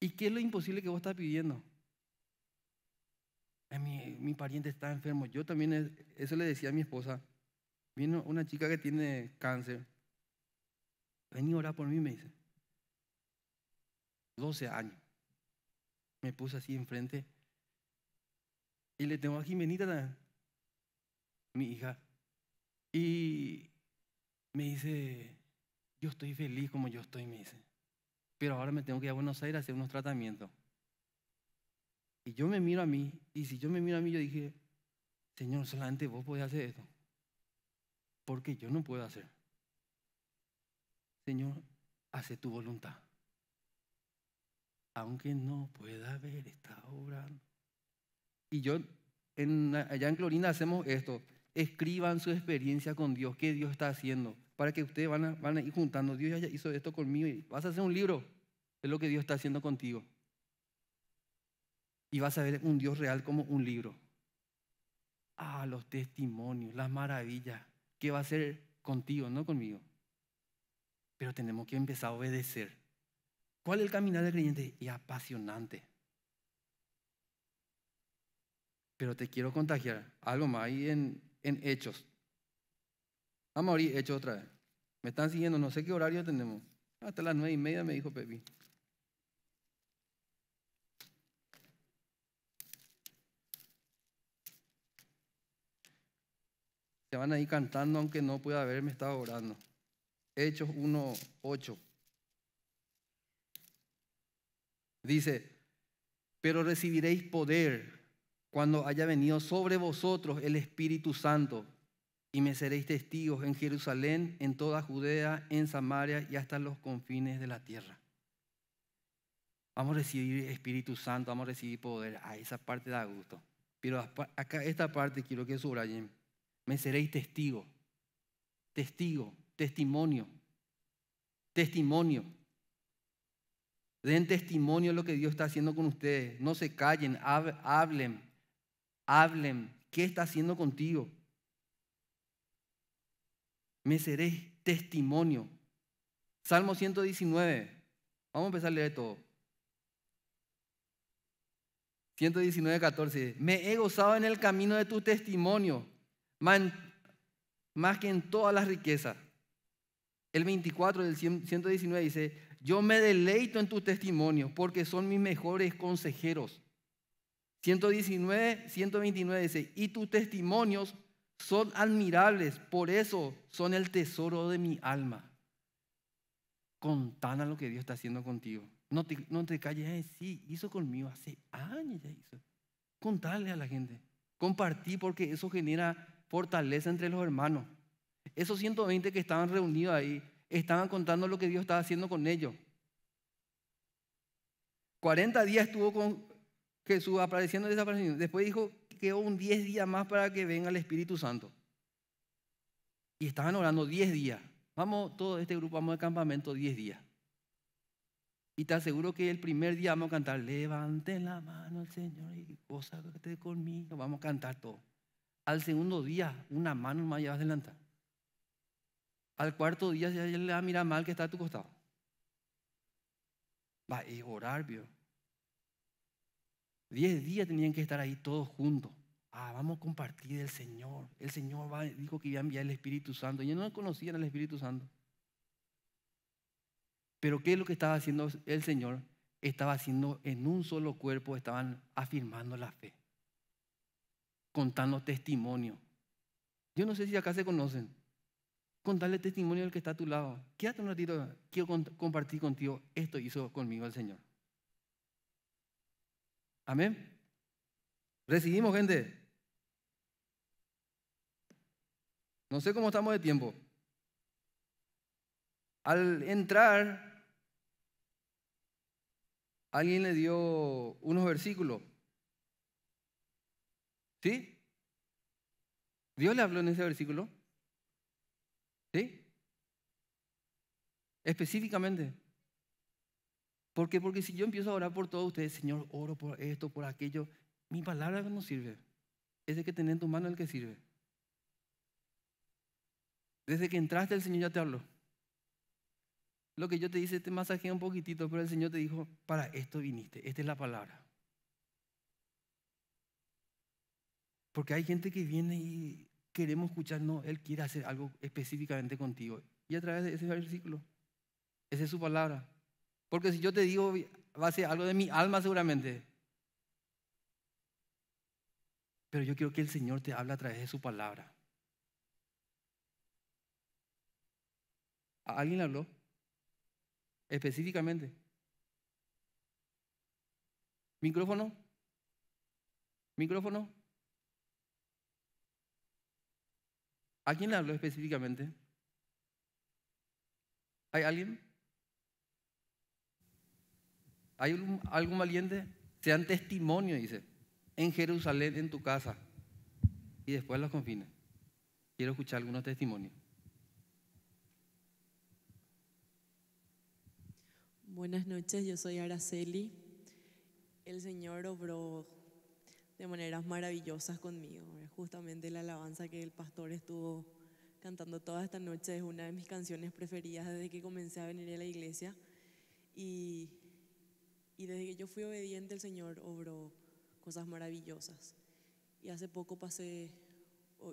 ¿Y qué es lo imposible que vos estás pidiendo? Mi, mi, pariente está enfermo. Yo también, eso le decía a mi esposa. Vino una chica que tiene cáncer. Vení a orar por mí, me dice. 12 años. Me puse así enfrente. Y le tengo a Jimenita mi hija, y me dice, yo estoy feliz como yo estoy, me dice, pero ahora me tengo que ir a Buenos Aires a hacer unos tratamientos. Y yo me miro a mí, y si yo me miro a mí, yo dije, Señor, solamente vos podés hacer esto, porque yo no puedo hacer. Señor, hace tu voluntad. Aunque no pueda ver esta obra. Y yo, en, allá en Clorinda hacemos esto escriban su experiencia con Dios, qué Dios está haciendo, para que ustedes van a, van a ir juntando, Dios ya hizo esto conmigo y vas a hacer un libro, es lo que Dios está haciendo contigo. Y vas a ver un Dios real como un libro. Ah, los testimonios, las maravillas, ¿qué va a hacer contigo, no conmigo? Pero tenemos que empezar a obedecer. ¿Cuál es el caminar del creyente? Y apasionante. Pero te quiero contagiar algo más. Ahí en en Hechos. Vamos a abrir Hechos otra vez. Me están siguiendo, no sé qué horario tenemos. Hasta las nueve y media me dijo Pepi. Se van ahí cantando aunque no pueda haberme estado orando. Hechos 1.8. Dice, pero recibiréis poder cuando haya venido sobre vosotros el Espíritu Santo, y me seréis testigos en Jerusalén, en toda Judea, en Samaria y hasta los confines de la tierra. Vamos a recibir Espíritu Santo, vamos a recibir poder. A ah, esa parte da gusto. Pero acá esta parte quiero que subrayen. Me seréis testigo, testigo, testimonio, testimonio. Den testimonio de lo que Dios está haciendo con ustedes. No se callen, hablen, hablen, ¿qué está haciendo contigo? Me seré testimonio. Salmo 119. Vamos a empezar a leer todo. 119, 14. Me he gozado en el camino de tu testimonio, más que en todas las riquezas. El 24 del 119 dice, yo me deleito en tu testimonio porque son mis mejores consejeros. 119, 129 dice, y tus testimonios son admirables, por eso son el tesoro de mi alma. a lo que Dios está haciendo contigo. No te, no calles, eh, sí, hizo conmigo hace años ya hizo. Contale a la gente. Compartí porque eso genera fortaleza entre los hermanos. Esos 120 que estaban reunidos ahí estaban contando lo que Dios estaba haciendo con ellos. 40 días estuvo con, Jesús apareciendo y desapareciendo. Después dijo que un 10 días más para que venga el Espíritu Santo. Y estaban orando 10 días. Vamos, todo este grupo, vamos al campamento 10 días. Y te aseguro que el primer día vamos a cantar, levante la mano al Señor y esté conmigo. Vamos a cantar todo. Al segundo día, una mano más llevas adelante. Al cuarto día, ya le va a mirar mal que está a tu costado. Va a orar, vio. Diez días tenían que estar ahí todos juntos. Ah, vamos a compartir el Señor. El Señor dijo que iba a enviar el Espíritu Santo. Ellos no conocían al Espíritu Santo. Pero ¿qué es lo que estaba haciendo el Señor? Estaba haciendo en un solo cuerpo, estaban afirmando la fe, contando testimonio. Yo no sé si acá se conocen. Contarle testimonio al que está a tu lado. Quédate un ratito, quiero compartir contigo. Esto hizo conmigo el Señor. Amén. Recibimos, gente. No sé cómo estamos de tiempo. Al entrar, alguien le dio unos versículos. ¿Sí? Dios le habló en ese versículo. ¿Sí? Específicamente. ¿Por qué? Porque si yo empiezo a orar por todos ustedes, Señor, oro por esto, por aquello, mi palabra no sirve. Ese que tenés en tu mano el que sirve. Desde que entraste el Señor ya te habló. Lo que yo te hice te masajeé un poquitito, pero el Señor te dijo, para esto viniste, esta es la palabra. Porque hay gente que viene y queremos escuchar, no, Él quiere hacer algo específicamente contigo. Y a través de ese versículo, esa es su palabra. Porque si yo te digo, va a ser algo de mi alma seguramente. Pero yo quiero que el Señor te hable a través de su palabra. alguien habló? Específicamente. ¿Micrófono? ¿Micrófono? ¿A quién le habló específicamente? ¿Hay alguien? ¿Hay algún, valiente? Sean testimonio, dice, en Jerusalén, en tu casa. Y después los confines. Quiero escuchar algunos testimonios. Buenas noches, yo soy Araceli. El Señor obró de maneras maravillosas conmigo. Justamente la alabanza que el pastor estuvo cantando toda esta noche es una de mis canciones preferidas desde que comencé a venir a la iglesia. Y y desde que yo fui obediente, el Señor obró cosas maravillosas. Y hace poco pasé,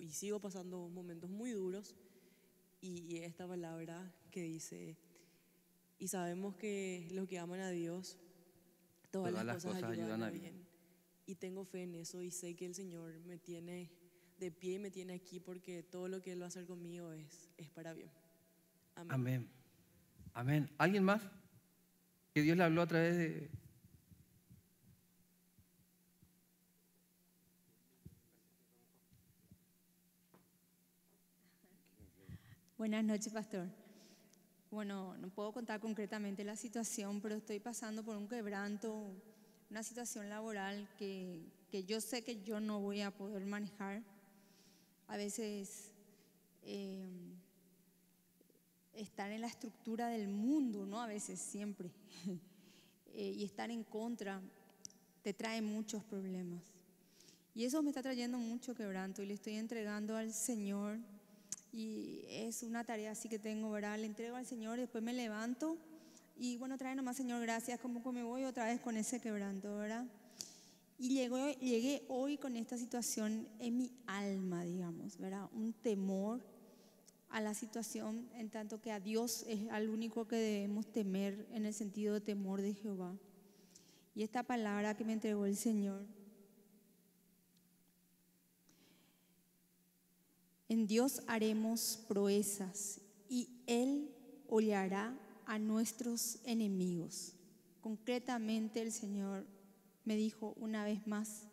y sigo pasando momentos muy duros, y esta palabra que dice, y sabemos que los que aman a Dios, todas, las, cosas, ayudan, a bien. Y tengo fe en eso y sé que el Señor me tiene de pie y me tiene aquí porque todo lo que Él va a hacer conmigo es, es para bien. Amén. Amén. ¿Alguien más? que Dios le habló a través de... Buenas noches, pastor. Bueno, no puedo contar concretamente la situación, pero estoy pasando por un quebranto, una situación laboral que, yo sé que yo no voy a poder manejar. A veces eh, estar en la estructura del mundo, ¿no? A veces, siempre. Eh, y estar en contra te trae muchos problemas. Y eso me está trayendo mucho quebranto y le estoy entregando al Señor. Y es una tarea así que tengo, ¿verdad? Le entrego al Señor, después me levanto y bueno, trae nomás, Señor, gracias, como que me voy otra vez con ese quebranto, ¿verdad? Y llegué, llegué hoy con esta situación en mi alma, digamos, ¿verdad? Un temor a la situación, en tanto que a Dios es al único que debemos temer en el sentido de temor de Jehová. Y esta palabra que me entregó el Señor, en Dios haremos proezas y Él hollará a nuestros enemigos. Concretamente el Señor me dijo una vez más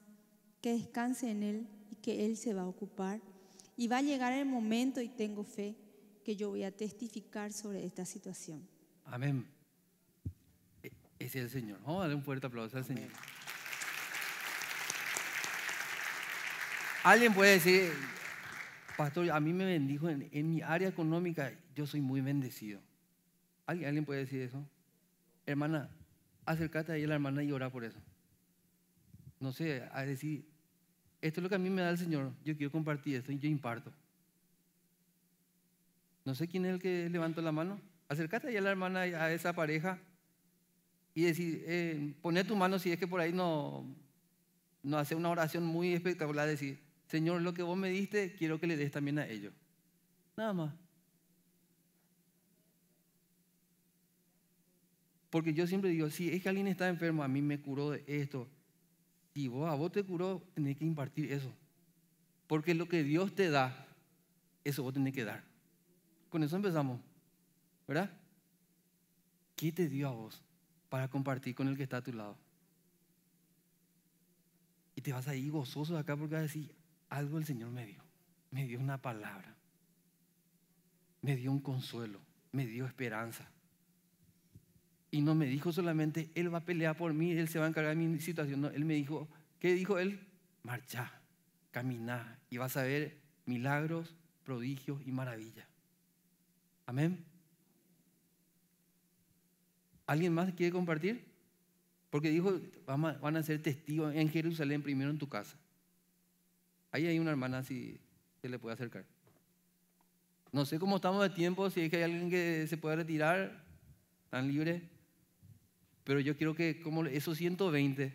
que descanse en Él y que Él se va a ocupar y va a llegar el momento, y tengo fe, que yo voy a testificar sobre esta situación. Amén. E-, ese Es el Señor. Vamos a darle un fuerte aplauso al Señor. Alguien puede decir, pastor, a mí me bendijo en, mi área económica, yo soy muy bendecido. ¿Alguien, puede decir eso? Hermana, acércate a ella, la hermana, y ora por eso. No sé, a decir, esto es lo que a mí me da el Señor, yo quiero compartir esto y yo imparto. No sé quién es el que levantó la mano. Acércate ahí a la hermana, a esa pareja, y decir, eh, poner tu mano si es que por ahí no, no hace una oración muy espectacular, decir, Señor, lo que vos me diste, quiero que le des también a ellos. Nada más. Porque yo siempre digo, si es que alguien está enfermo, a mí me curó de esto, si vos, a vos te curó, tenés que impartir eso. Porque lo que Dios te da, eso vos tenés que dar. Con eso empezamos. ¿Verdad? ¿Qué te dio a vos para compartir con el que está a tu lado? Y te vas a ir gozoso de acá porque vas a decir, algo el Señor me dio. Me dio una palabra. Me dio un consuelo. Me dio esperanza. Y no me dijo solamente, Él va a pelear por mí, Él se va a encargar de mi situación. No, él me dijo, ¿qué dijo Él? Marcha, camina y vas a ver milagros, prodigios y maravillas. Amén. ¿Alguien más quiere compartir? Porque dijo, van a ser testigos en Jerusalén primero en tu casa. Ahí hay una hermana si se le puede acercar. No sé cómo estamos de tiempo, si es que hay alguien que se puede retirar, tan libre. Pero yo quiero que como esos 120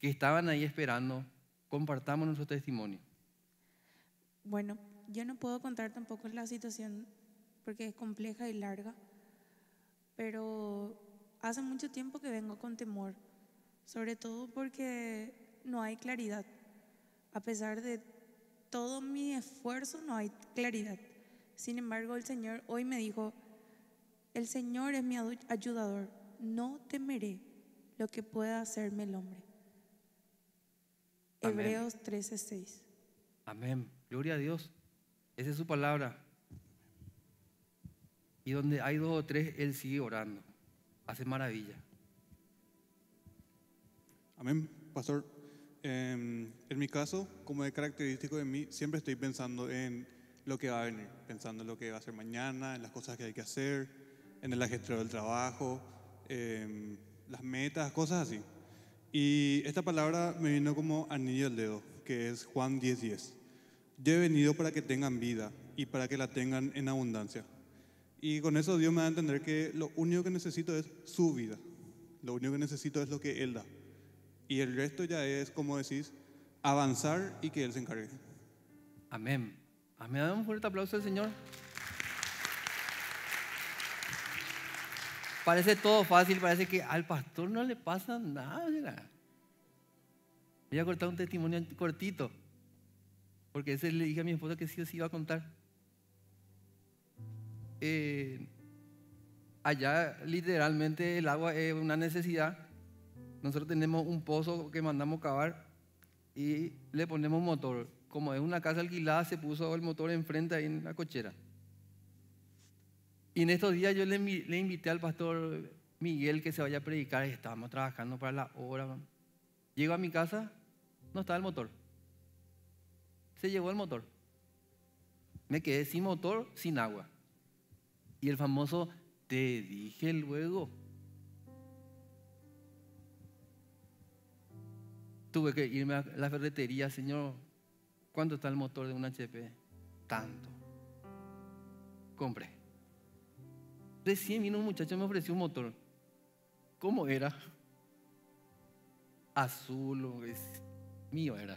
que estaban ahí esperando, compartamos nuestro testimonio. Bueno, yo no puedo contar tampoco la situación porque es compleja y larga, pero hace mucho tiempo que vengo con temor, sobre todo porque no hay claridad. A pesar de todo mi esfuerzo, no hay claridad. Sin embargo, el Señor hoy me dijo, el Señor es mi ayudador, no temeré lo que pueda hacerme el hombre. Hebreos 13:6. Amén. Gloria a Dios. Esa es su palabra. Y donde hay dos o tres, Él sigue orando. Hace maravilla. Amén, pastor. Em, en mi caso, como de característico de mí, siempre estoy pensando en lo que va a venir, pensando en lo que va a ser mañana, en las cosas que hay que hacer, en el ajetreo del trabajo, Em, las metas, cosas así. Y esta palabra me vino como anillo al dedo, que es Juan 10:10. Yo he venido para que tengan vida y para que la tengan en abundancia. Y con eso Dios me da a entender que lo único que necesito es su vida. Lo único que necesito es lo que Él da. Y el resto ya es, como decís, avanzar y que Él se encargue. Amén. Amén. Ah, da un fuerte aplauso al Señor. Parece todo fácil, parece que al pastor no le pasa nada. Voy a cortar un testimonio cortito, porque ese le dije a mi esposa que sí o sí iba a contar. Eh, allá literalmente el agua es una necesidad. Nosotros tenemos un pozo que mandamos cavar y le ponemos motor. Como es una casa alquilada, se puso el motor enfrente ahí en la cochera. Y en estos días yo le, invité al pastor Miguel que se vaya a predicar, estábamos trabajando para la obra. Llego a mi casa, no estaba el motor. Se llegó el motor. Me quedé sin motor, sin agua. Y el famoso, te dije luego. Tuve que irme a la ferretería, señor. ¿Cuánto está el motor de un HP? Tanto. Compré. Recién vino un muchacho y me ofreció un motor. ¿Cómo era? Azul, es mío era.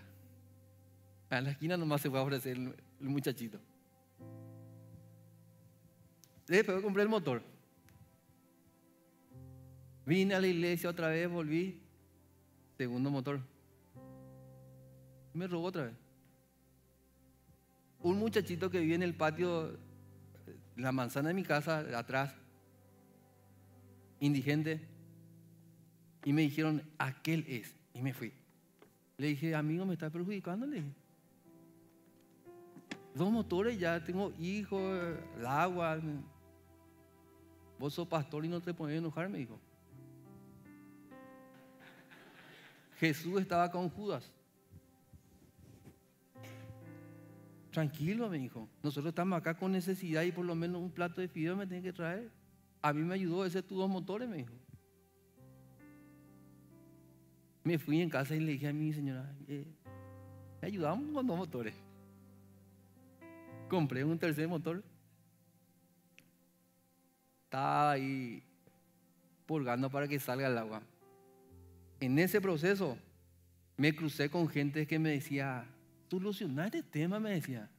A la esquina nomás se fue a ofrecer el, muchachito. Después compré el motor. Vine a la iglesia otra vez, volví. Segundo motor. Me robó otra vez. Un muchachito que vive en el patio la manzana de mi casa, atrás, indigente. Y me dijeron, aquel es. Y me fui. Le dije, amigo, me está perjudicando. Le dije, dos motores ya, tengo hijos, el agua. Vos sos pastor y no te pones a enojar, me dijo. Jesús estaba con Judas. Tranquilo, me dijo. Nosotros estamos acá con necesidad y por lo menos un plato de fideos me tiene que traer. A mí me ayudó ese tus dos motores, me dijo. Me fui en casa y le dije a mi señora, eh, me ayudamos con dos motores. Compré un tercer motor. Estaba ahí purgando para que salga el agua. En ese proceso me crucé con gente que me decía, tú este tema, me decía.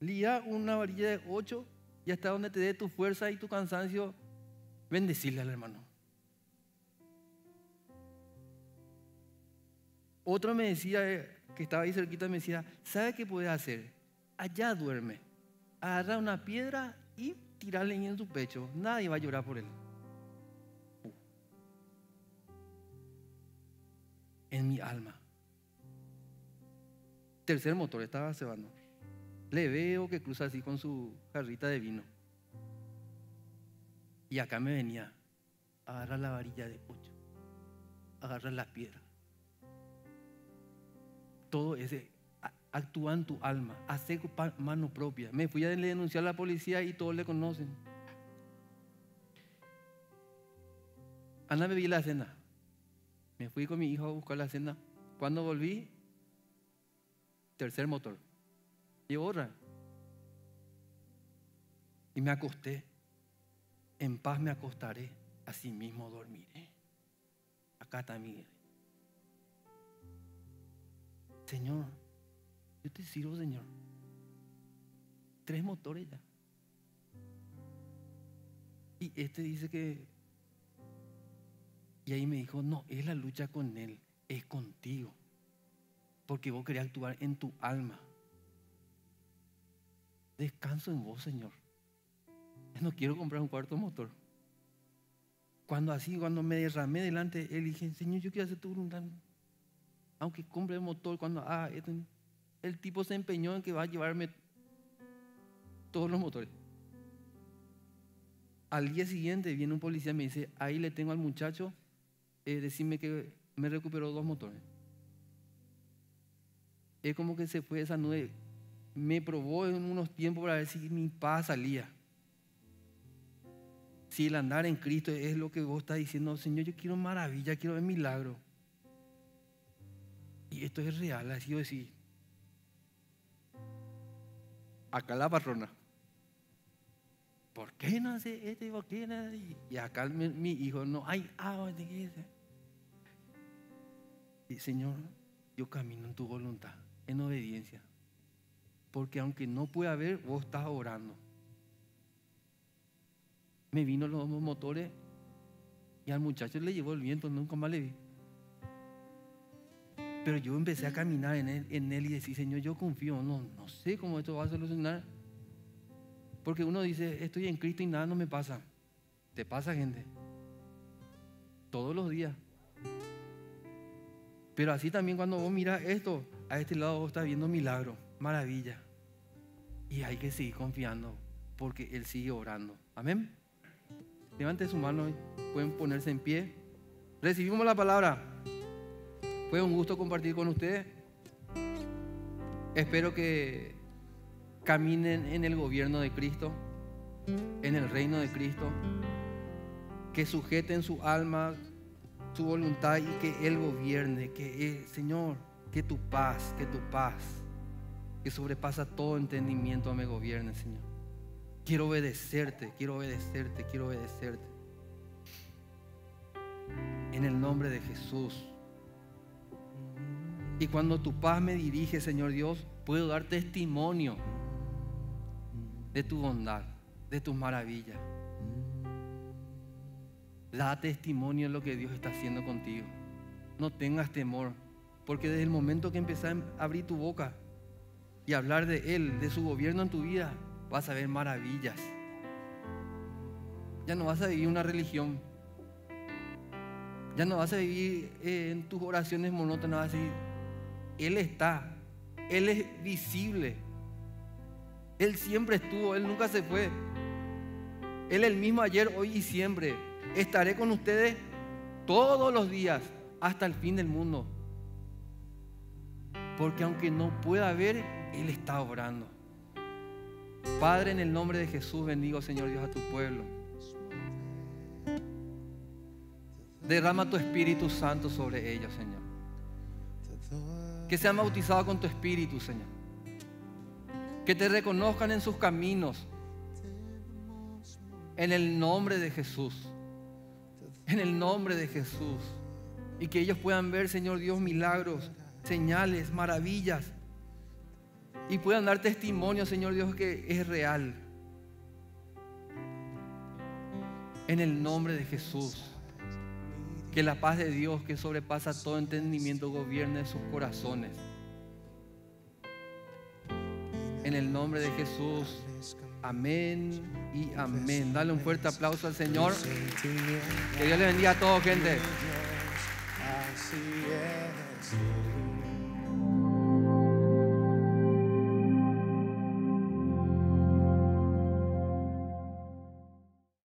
Lía una varilla de ocho y hasta donde te dé tu fuerza y tu cansancio, bendecirle al hermano. Otro me decía, eh, que estaba ahí cerquita, me decía, ¿sabe qué puede hacer? Allá duerme. Agarra una piedra y tirarle en su pecho. Nadie va a llorar por él. Uh. En mi alma tercer motor, estaba cebando. Le veo que cruza así con su jarrita de vino. Y acá me venía, agarra la varilla de pocho agarra la piedra. Todo ese, actúa en tu alma, hace mano propia. Me fui a denunciar a la policía y todos le conocen. Ana me vi la cena. Me fui con mi hijo a buscar la cena. Cuando volví, tercer motor. y otra. Y me acosté. En paz me acostaré. Así mismo dormiré. Acá también. Señor, yo te sirvo, Señor. Tres motores ya. Y este dice que... Y ahí me dijo, no, es la lucha con Él, es contigo porque vos querés actuar en tu alma. Descanso en vos, Señor. No quiero comprar un cuarto motor. Cuando así, cuando me derramé delante Él, dije, Señor, yo quiero hacer tu voluntad. Aunque compre el motor, cuando ah, el tipo se empeñó en que va a llevarme todos los motores. Al día siguiente viene un policía y me dice, ahí le tengo al muchacho, eh, decime que me recuperó dos motores es como que se fue esa nube. Me probó en unos tiempos para ver si mi paz salía. Si el andar en Cristo es lo que vos estás diciendo, Señor, yo quiero maravilla, quiero ver milagro. Y esto es real, así o así. Acá la patrona. ¿Por qué no hace esto y por Y acá mi, hijo, no hay agua. Y, Señor, yo camino en tu voluntad en obediencia. Porque aunque no pueda haber vos estás orando. Me vino los motores y al muchacho le llevó el viento, nunca más le vi. Pero yo empecé a caminar en él, y decir, Señor, yo confío, no, no sé cómo esto va a solucionar. Porque uno dice, estoy en Cristo y nada no me pasa. Te pasa, gente. Todos los días. Pero así también cuando vos miras esto, a este lado está viendo milagro, maravilla. Y hay que seguir confiando porque Él sigue orando. Amén. Levanten su mano, y pueden ponerse en pie. Recibimos la palabra. Fue un gusto compartir con ustedes. Espero que caminen en el gobierno de Cristo, en el reino de Cristo, que sujeten su alma, su voluntad y que Él gobierne, que el eh, Señor, que tu paz, que tu paz, que sobrepasa todo entendimiento, me gobierne, Señor. Quiero obedecerte, quiero obedecerte, quiero obedecerte. En el nombre de Jesús. Y cuando tu paz me dirige, Señor Dios, puedo dar testimonio de tu bondad, de tus maravillas. Da testimonio de lo que Dios está haciendo contigo. No tengas temor. Porque desde el momento que empezás a em, abrir tu boca y hablar de Él, de su gobierno en tu vida, vas a ver maravillas. Ya no vas a vivir una religión. Ya no vas a vivir eh, en tus oraciones monótonas. Vas Él está. Él es visible. Él siempre estuvo. Él nunca se fue. Él es el mismo ayer, hoy y siempre. Estaré con ustedes todos los días hasta el fin del mundo. Porque aunque no pueda ver, Él está obrando. Padre, en el nombre de Jesús, bendigo, Señor Dios, a tu pueblo. Derrama tu Espíritu Santo sobre ellos, Señor. Que sean bautizados con tu Espíritu, Señor. Que te reconozcan en sus caminos. En el nombre de Jesús. En el nombre de Jesús. Y que ellos puedan ver, Señor Dios, milagros señales, maravillas, y puedan dar testimonio, Señor Dios, que es real. En el nombre de Jesús, que la paz de Dios, que sobrepasa todo entendimiento, gobierne sus corazones. En el nombre de Jesús, amén y amén. Dale un fuerte aplauso al Señor. Que Dios le bendiga a todos, gente.